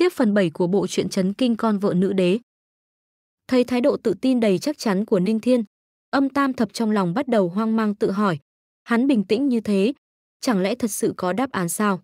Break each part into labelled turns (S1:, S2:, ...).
S1: Tiếp phần 7 của bộ truyện chấn kinh con vợ nữ đế. Thấy thái độ tự tin đầy chắc chắn của Ninh Thiên, âm tam thập trong lòng bắt đầu hoang mang tự hỏi. Hắn bình tĩnh như thế, chẳng lẽ thật sự có đáp án sao?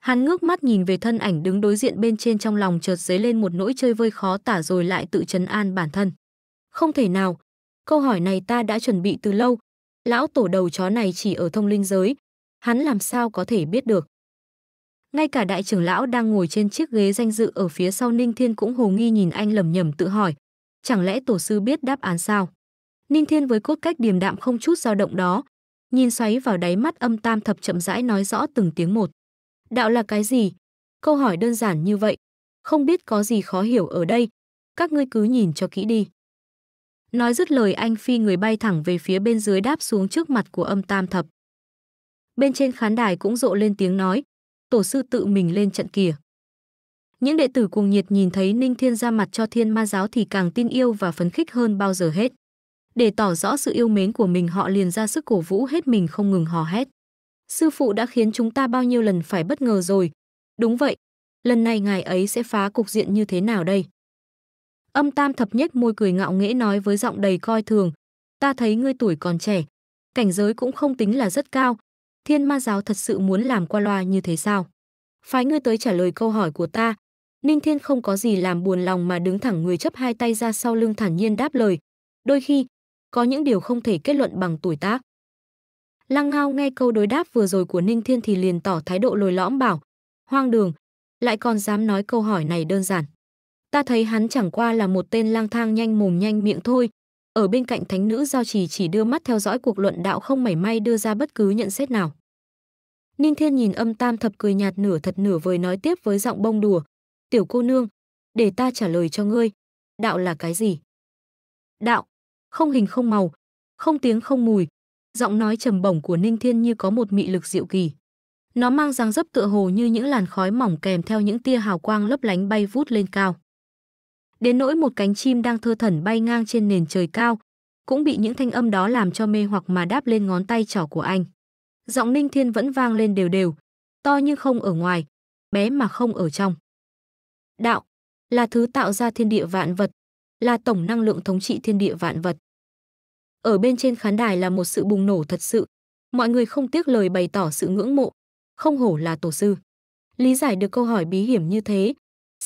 S1: Hắn ngước mắt nhìn về thân ảnh đứng đối diện bên trên trong lòng chợt dấy lên một nỗi chơi vơi khó tả rồi lại tự chấn an bản thân. Không thể nào, câu hỏi này ta đã chuẩn bị từ lâu. Lão tổ đầu chó này chỉ ở thông linh giới, hắn làm sao có thể biết được. Ngay cả đại trưởng lão đang ngồi trên chiếc ghế danh dự ở phía sau Ninh Thiên cũng hồ nghi nhìn anh lầm nhầm tự hỏi, chẳng lẽ tổ sư biết đáp án sao? Ninh Thiên với cốt cách điềm đạm không chút dao động đó, nhìn xoáy vào đáy mắt âm tam thập chậm rãi nói rõ từng tiếng một. Đạo là cái gì? Câu hỏi đơn giản như vậy, không biết có gì khó hiểu ở đây, các ngươi cứ nhìn cho kỹ đi. Nói dứt lời anh phi người bay thẳng về phía bên dưới đáp xuống trước mặt của âm tam thập. Bên trên khán đài cũng rộ lên tiếng nói, tổ sư tự mình lên trận kìa. Những đệ tử cuồng nhiệt nhìn thấy Ninh Thiên ra mặt cho thiên ma giáo thì càng tin yêu và phấn khích hơn bao giờ hết. Để tỏ rõ sự yêu mến của mình họ liền ra sức cổ vũ hết mình không ngừng hò hét. Sư phụ đã khiến chúng ta bao nhiêu lần phải bất ngờ rồi. Đúng vậy, lần này ngài ấy sẽ phá cục diện như thế nào đây? Âm tam thập nhếch môi cười ngạo nghễ nói với giọng đầy coi thường. Ta thấy ngươi tuổi còn trẻ, cảnh giới cũng không tính là rất cao, Thiên ma giáo thật sự muốn làm qua loa như thế sao? Phái ngươi tới trả lời câu hỏi của ta. Ninh Thiên không có gì làm buồn lòng mà đứng thẳng người chấp hai tay ra sau lưng thản nhiên đáp lời. Đôi khi, có những điều không thể kết luận bằng tuổi tác. Lăng Ngao nghe câu đối đáp vừa rồi của Ninh Thiên thì liền tỏ thái độ lồi lõm bảo, hoang đường, lại còn dám nói câu hỏi này đơn giản. Ta thấy hắn chẳng qua là một tên lang thang nhanh mồm nhanh miệng thôi, ở bên cạnh thánh nữ giao trì chỉ, chỉ đưa mắt theo dõi cuộc luận đạo không mảy may đưa ra bất cứ nhận xét nào. Ninh Thiên nhìn âm tam thập cười nhạt nửa thật nửa vời nói tiếp với giọng bông đùa. Tiểu cô nương, để ta trả lời cho ngươi. Đạo là cái gì? Đạo, không hình không màu, không tiếng không mùi. Giọng nói trầm bổng của Ninh Thiên như có một mị lực diệu kỳ. Nó mang dáng dấp tựa hồ như những làn khói mỏng kèm theo những tia hào quang lấp lánh bay vút lên cao đến nỗi một cánh chim đang thơ thẩn bay ngang trên nền trời cao, cũng bị những thanh âm đó làm cho mê hoặc mà đáp lên ngón tay trỏ của anh. Giọng Ninh Thiên vẫn vang lên đều đều, to nhưng không ở ngoài, bé mà không ở trong. Đạo là thứ tạo ra thiên địa vạn vật, là tổng năng lượng thống trị thiên địa vạn vật. Ở bên trên khán đài là một sự bùng nổ thật sự, mọi người không tiếc lời bày tỏ sự ngưỡng mộ, không hổ là tổ sư. Lý giải được câu hỏi bí hiểm như thế,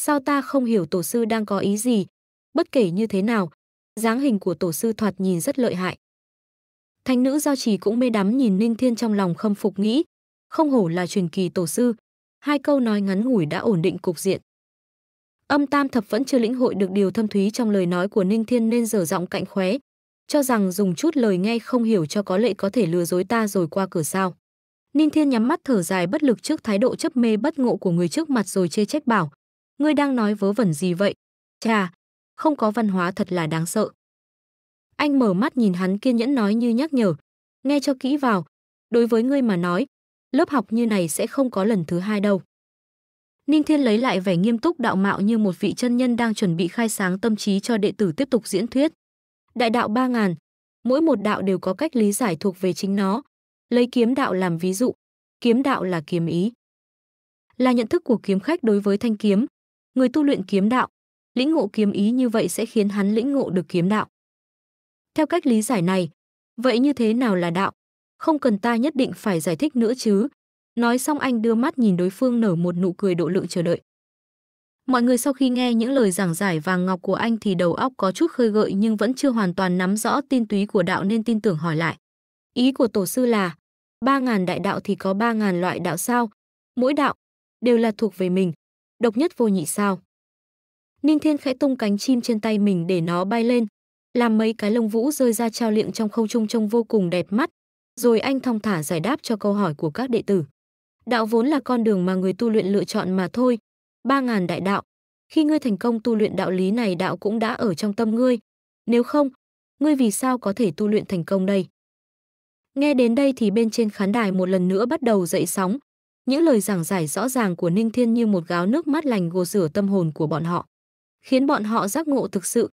S1: Sao ta không hiểu tổ sư đang có ý gì? Bất kể như thế nào, dáng hình của tổ sư thoạt nhìn rất lợi hại. Thánh nữ giao trì cũng mê đắm nhìn Ninh Thiên trong lòng khâm phục nghĩ, không hổ là truyền kỳ tổ sư. Hai câu nói ngắn ngủi đã ổn định cục diện. Âm Tam Thập vẫn chưa lĩnh hội được điều thâm thúy trong lời nói của Ninh Thiên nên dở giọng cạnh khóe, cho rằng dùng chút lời nghe không hiểu cho có lệ có thể lừa dối ta rồi qua cửa sao. Ninh Thiên nhắm mắt thở dài bất lực trước thái độ chấp mê bất ngộ của người trước mặt rồi chê trách bảo, Ngươi đang nói vớ vẩn gì vậy? Chà, không có văn hóa thật là đáng sợ. Anh mở mắt nhìn hắn kiên nhẫn nói như nhắc nhở. Nghe cho kỹ vào, đối với ngươi mà nói, lớp học như này sẽ không có lần thứ hai đâu. Ninh Thiên lấy lại vẻ nghiêm túc đạo mạo như một vị chân nhân đang chuẩn bị khai sáng tâm trí cho đệ tử tiếp tục diễn thuyết. Đại đạo ba ngàn, mỗi một đạo đều có cách lý giải thuộc về chính nó. Lấy kiếm đạo làm ví dụ, kiếm đạo là kiếm ý. Là nhận thức của kiếm khách đối với thanh kiếm, người tu luyện kiếm đạo, lĩnh ngộ kiếm ý như vậy sẽ khiến hắn lĩnh ngộ được kiếm đạo. Theo cách lý giải này, vậy như thế nào là đạo? Không cần ta nhất định phải giải thích nữa chứ. Nói xong anh đưa mắt nhìn đối phương nở một nụ cười độ lượng chờ đợi. Mọi người sau khi nghe những lời giảng giải vàng ngọc của anh thì đầu óc có chút khơi gợi nhưng vẫn chưa hoàn toàn nắm rõ tin túy của đạo nên tin tưởng hỏi lại. Ý của tổ sư là, 3.000 đại đạo thì có 3.000 loại đạo sao? Mỗi đạo đều là thuộc về mình độc nhất vô nhị sao. Ninh Thiên khẽ tung cánh chim trên tay mình để nó bay lên, làm mấy cái lông vũ rơi ra trao liệng trong không trung trông vô cùng đẹp mắt, rồi anh thong thả giải đáp cho câu hỏi của các đệ tử. Đạo vốn là con đường mà người tu luyện lựa chọn mà thôi, ba ngàn đại đạo. Khi ngươi thành công tu luyện đạo lý này đạo cũng đã ở trong tâm ngươi, nếu không, ngươi vì sao có thể tu luyện thành công đây? Nghe đến đây thì bên trên khán đài một lần nữa bắt đầu dậy sóng, những lời giảng giải rõ ràng của Ninh Thiên như một gáo nước mát lành gột rửa tâm hồn của bọn họ, khiến bọn họ giác ngộ thực sự,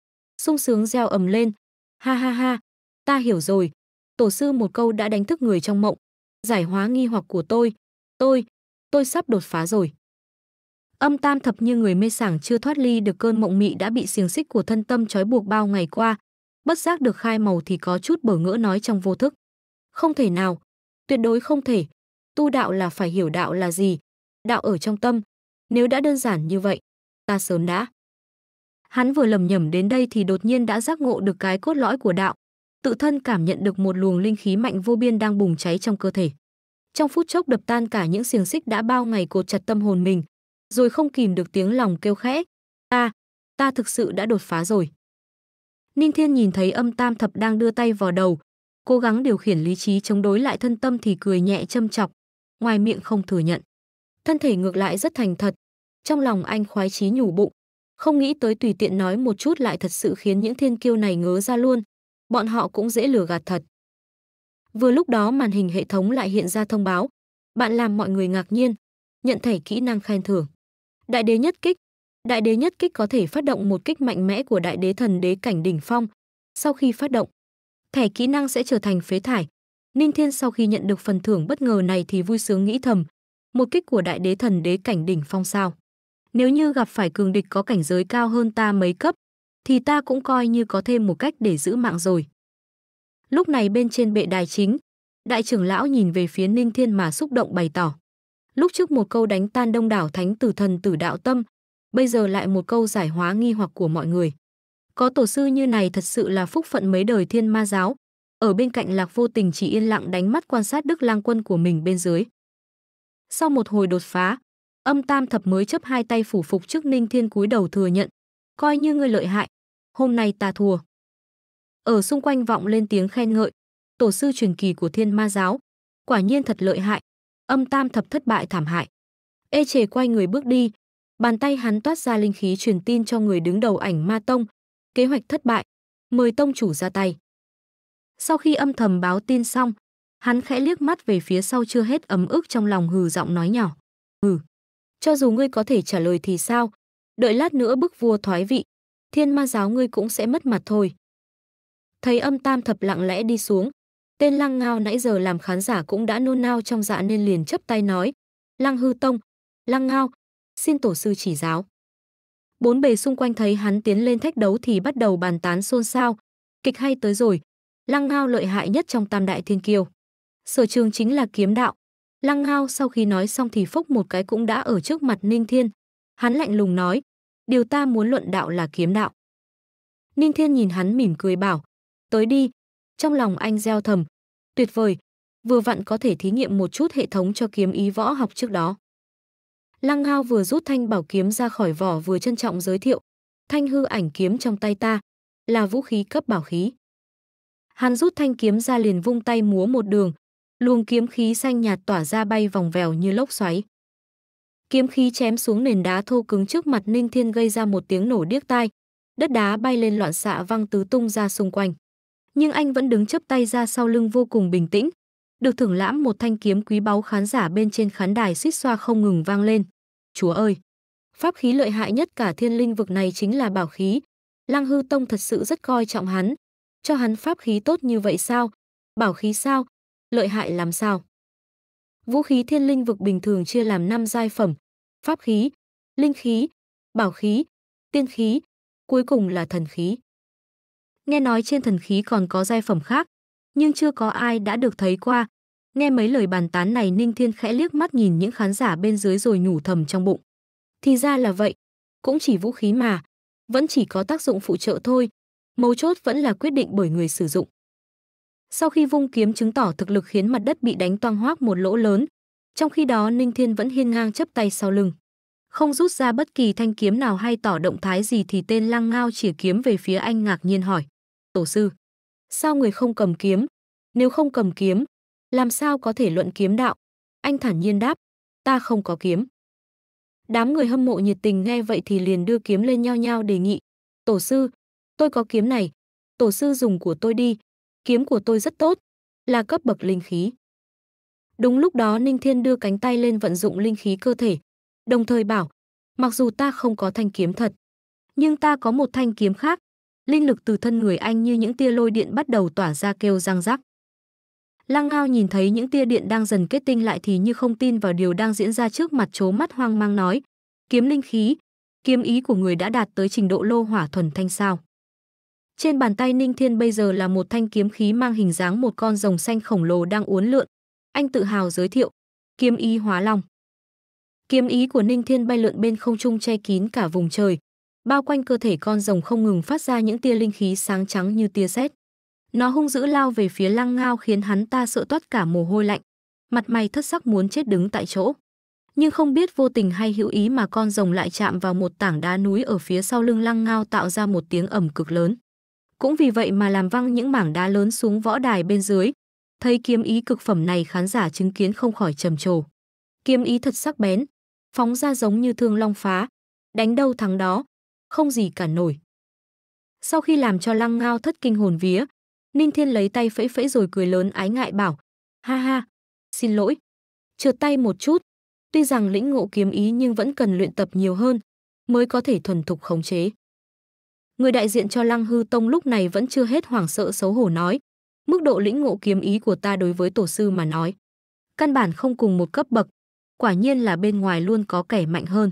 S1: sung sướng reo ầm lên. Ha ha ha, ta hiểu rồi. Tổ sư một câu đã đánh thức người trong mộng, giải hóa nghi hoặc của tôi. Tôi, tôi sắp đột phá rồi. Âm tam thập như người mê sảng chưa thoát ly được cơn mộng mị đã bị xiềng xích của thân tâm trói buộc bao ngày qua, bất giác được khai màu thì có chút bở ngỡ nói trong vô thức. Không thể nào, tuyệt đối không thể, tu đạo là phải hiểu đạo là gì, đạo ở trong tâm. Nếu đã đơn giản như vậy, ta sớm đã. Hắn vừa lầm nhầm đến đây thì đột nhiên đã giác ngộ được cái cốt lõi của đạo, tự thân cảm nhận được một luồng linh khí mạnh vô biên đang bùng cháy trong cơ thể. Trong phút chốc đập tan cả những xiềng xích đã bao ngày cột chặt tâm hồn mình, rồi không kìm được tiếng lòng kêu khẽ, "Ta, ta thực sự đã đột phá rồi." Ninh Thiên nhìn thấy Âm Tam Thập đang đưa tay vào đầu, cố gắng điều khiển lý trí chống đối lại thân tâm thì cười nhẹ châm chọc, ngoài miệng không thừa nhận. Thân thể ngược lại rất thành thật. Trong lòng anh khoái chí nhủ bụng, không nghĩ tới tùy tiện nói một chút lại thật sự khiến những thiên kiêu này ngớ ra luôn. Bọn họ cũng dễ lừa gạt thật. Vừa lúc đó màn hình hệ thống lại hiện ra thông báo. Bạn làm mọi người ngạc nhiên, nhận thẻ kỹ năng khen thưởng. Đại đế nhất kích. Đại đế nhất kích có thể phát động một kích mạnh mẽ của đại đế thần đế cảnh đỉnh phong. Sau khi phát động, thẻ kỹ năng sẽ trở thành phế thải, Ninh Thiên sau khi nhận được phần thưởng bất ngờ này thì vui sướng nghĩ thầm, một kích của đại đế thần đế cảnh đỉnh phong sao. Nếu như gặp phải cường địch có cảnh giới cao hơn ta mấy cấp, thì ta cũng coi như có thêm một cách để giữ mạng rồi. Lúc này bên trên bệ đài chính, đại trưởng lão nhìn về phía Ninh Thiên mà xúc động bày tỏ. Lúc trước một câu đánh tan đông đảo thánh tử thần tử đạo tâm, bây giờ lại một câu giải hóa nghi hoặc của mọi người. Có tổ sư như này thật sự là phúc phận mấy đời thiên ma giáo, ở bên cạnh Lạc Vô Tình chỉ yên lặng đánh mắt quan sát Đức Lang Quân của mình bên dưới. Sau một hồi đột phá, Âm Tam Thập mới chấp hai tay phủ phục trước Ninh Thiên cúi đầu thừa nhận, coi như ngươi lợi hại, hôm nay ta thua. Ở xung quanh vọng lên tiếng khen ngợi, tổ sư truyền kỳ của Thiên Ma giáo, quả nhiên thật lợi hại, Âm Tam Thập thất bại thảm hại. Ê chề quay người bước đi, bàn tay hắn toát ra linh khí truyền tin cho người đứng đầu ảnh Ma tông, kế hoạch thất bại, mời tông chủ ra tay. Sau khi âm thầm báo tin xong, hắn khẽ liếc mắt về phía sau chưa hết ấm ức trong lòng hừ giọng nói nhỏ. Hừ, cho dù ngươi có thể trả lời thì sao, đợi lát nữa bức vua thoái vị, thiên ma giáo ngươi cũng sẽ mất mặt thôi. Thấy âm tam thập lặng lẽ đi xuống, tên lăng ngao nãy giờ làm khán giả cũng đã nôn nao trong dạ nên liền chấp tay nói. Lăng hư tông, lăng ngao, xin tổ sư chỉ giáo. Bốn bề xung quanh thấy hắn tiến lên thách đấu thì bắt đầu bàn tán xôn xao. Kịch hay tới rồi, Lăng Ngao lợi hại nhất trong tam đại thiên kiêu. Sở trường chính là kiếm đạo. Lăng Ngao sau khi nói xong thì phốc một cái cũng đã ở trước mặt Ninh Thiên. Hắn lạnh lùng nói, điều ta muốn luận đạo là kiếm đạo. Ninh Thiên nhìn hắn mỉm cười bảo, tới đi. Trong lòng anh gieo thầm, tuyệt vời, vừa vặn có thể thí nghiệm một chút hệ thống cho kiếm ý võ học trước đó. Lăng Ngao vừa rút thanh bảo kiếm ra khỏi vỏ vừa trân trọng giới thiệu, thanh hư ảnh kiếm trong tay ta, là vũ khí cấp bảo khí. Hắn rút thanh kiếm ra liền vung tay múa một đường, luồng kiếm khí xanh nhạt tỏa ra bay vòng vèo như lốc xoáy. Kiếm khí chém xuống nền đá thô cứng trước mặt Ninh Thiên gây ra một tiếng nổ điếc tai, đất đá bay lên loạn xạ văng tứ tung ra xung quanh. Nhưng anh vẫn đứng chấp tay ra sau lưng vô cùng bình tĩnh, được thưởng lãm một thanh kiếm quý báu khán giả bên trên khán đài suýt xoa không ngừng vang lên. Chúa ơi! Pháp khí lợi hại nhất cả thiên linh vực này chính là bảo khí. Lăng hư tông thật sự rất coi trọng hắn, cho hắn pháp khí tốt như vậy sao? Bảo khí sao? Lợi hại làm sao? Vũ khí thiên linh vực bình thường chia làm 5 giai phẩm, pháp khí, linh khí, bảo khí, tiên khí, cuối cùng là thần khí. Nghe nói trên thần khí còn có giai phẩm khác, nhưng chưa có ai đã được thấy qua. Nghe mấy lời bàn tán này Ninh Thiên khẽ liếc mắt nhìn những khán giả bên dưới rồi nhủ thầm trong bụng. Thì ra là vậy, cũng chỉ vũ khí mà, vẫn chỉ có tác dụng phụ trợ thôi, mấu chốt vẫn là quyết định bởi người sử dụng. Sau khi vung kiếm chứng tỏ thực lực khiến mặt đất bị đánh toang hoác một lỗ lớn, trong khi đó Ninh Thiên vẫn hiên ngang chấp tay sau lưng. Không rút ra bất kỳ thanh kiếm nào hay tỏ động thái gì thì tên lăng ngao chỉ kiếm về phía anh ngạc nhiên hỏi. Tổ sư, sao người không cầm kiếm? Nếu không cầm kiếm, làm sao có thể luận kiếm đạo? Anh thản nhiên đáp, ta không có kiếm. Đám người hâm mộ nhiệt tình nghe vậy thì liền đưa kiếm lên nhau nhau đề nghị. Tổ sư, tôi có kiếm này, tổ sư dùng của tôi đi, kiếm của tôi rất tốt, là cấp bậc linh khí. Đúng lúc đó Ninh Thiên đưa cánh tay lên vận dụng linh khí cơ thể, đồng thời bảo, mặc dù ta không có thanh kiếm thật, nhưng ta có một thanh kiếm khác, linh lực từ thân người anh như những tia lôi điện bắt đầu tỏa ra kêu răng rắc. Lăng Ngao nhìn thấy những tia điện đang dần kết tinh lại thì như không tin vào điều đang diễn ra trước mặt chố mắt hoang mang nói, kiếm linh khí, kiếm ý của người đã đạt tới trình độ lô hỏa thuần thanh sao. Trên bàn tay Ninh Thiên bây giờ là một thanh kiếm khí mang hình dáng một con rồng xanh khổng lồ đang uốn lượn. Anh tự hào giới thiệu, kiếm ý hóa long. Kiếm ý của Ninh Thiên bay lượn bên không trung che kín cả vùng trời, bao quanh cơ thể con rồng không ngừng phát ra những tia linh khí sáng trắng như tia sét. Nó hung dữ lao về phía Lăng Ngao khiến hắn ta sợ toát cả mồ hôi lạnh, mặt mày thất sắc muốn chết đứng tại chỗ. Nhưng không biết vô tình hay hữu ý mà con rồng lại chạm vào một tảng đá núi ở phía sau lưng Lăng Ngao tạo ra một tiếng ầm cực lớn cũng vì vậy mà làm văng những mảng đá lớn xuống võ đài bên dưới. Thấy kiếm ý cực phẩm này khán giả chứng kiến không khỏi trầm trồ. Kiếm ý thật sắc bén, phóng ra giống như thương long phá, đánh đâu thắng đó, không gì cả nổi. Sau khi làm cho Lăng Ngao thất kinh hồn vía, Ninh Thiên lấy tay phẫy phẫy rồi cười lớn ái ngại bảo, ha ha, xin lỗi, trượt tay một chút. Tuy rằng lĩnh ngộ kiếm ý nhưng vẫn cần luyện tập nhiều hơn mới có thể thuần thục khống chế. Người đại diện cho Lăng Hư Tông lúc này vẫn chưa hết hoảng sợ xấu hổ nói, mức độ lĩnh ngộ kiếm ý của ta đối với tổ sư mà nói, căn bản không cùng một cấp bậc, quả nhiên là bên ngoài luôn có kẻ mạnh hơn.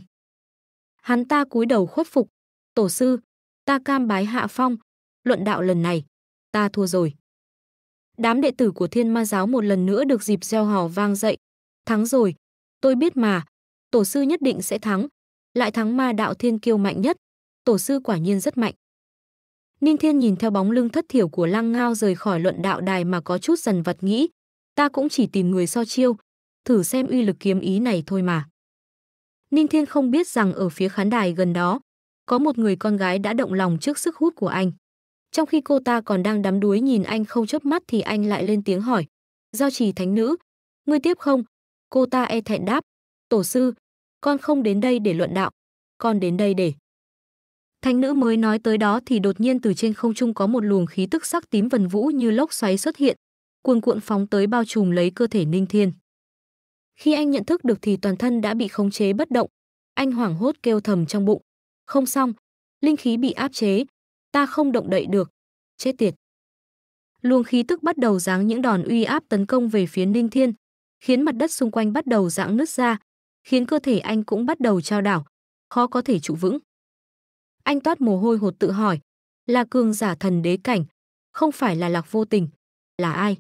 S1: Hắn ta cúi đầu khuất phục, tổ sư, ta cam bái hạ phong, luận đạo lần này, ta thua rồi. Đám đệ tử của thiên ma giáo một lần nữa được dịp gieo hò vang dậy, thắng rồi, tôi biết mà, tổ sư nhất định sẽ thắng, lại thắng ma đạo thiên kiêu mạnh nhất, tổ sư quả nhiên rất mạnh. Ninh Thiên nhìn theo bóng lưng thất thiểu của Lăng Ngao rời khỏi luận đạo đài mà có chút dần vật nghĩ, ta cũng chỉ tìm người so chiêu, thử xem uy lực kiếm ý này thôi mà. Ninh Thiên không biết rằng ở phía khán đài gần đó, có một người con gái đã động lòng trước sức hút của anh. Trong khi cô ta còn đang đắm đuối nhìn anh không chớp mắt thì anh lại lên tiếng hỏi, "Giao trì thánh nữ, ngươi tiếp không?" Cô ta e thẹn đáp, "Tổ sư, con không đến đây để luận đạo, con đến đây để" Thánh nữ mới nói tới đó thì đột nhiên từ trên không trung có một luồng khí tức sắc tím vần vũ như lốc xoáy xuất hiện, cuồn cuộn phóng tới bao trùm lấy cơ thể Ninh Thiên. Khi anh nhận thức được thì toàn thân đã bị khống chế bất động, anh hoảng hốt kêu thầm trong bụng, không xong, linh khí bị áp chế, ta không động đậy được, chết tiệt. Luồng khí tức bắt đầu giáng những đòn uy áp tấn công về phía Ninh Thiên, khiến mặt đất xung quanh bắt đầu giãn nứt ra, khiến cơ thể anh cũng bắt đầu trao đảo, khó có thể trụ vững anh toát mồ hôi hột tự hỏi. Là cường giả thần đế cảnh, không phải là lạc vô tình, là ai?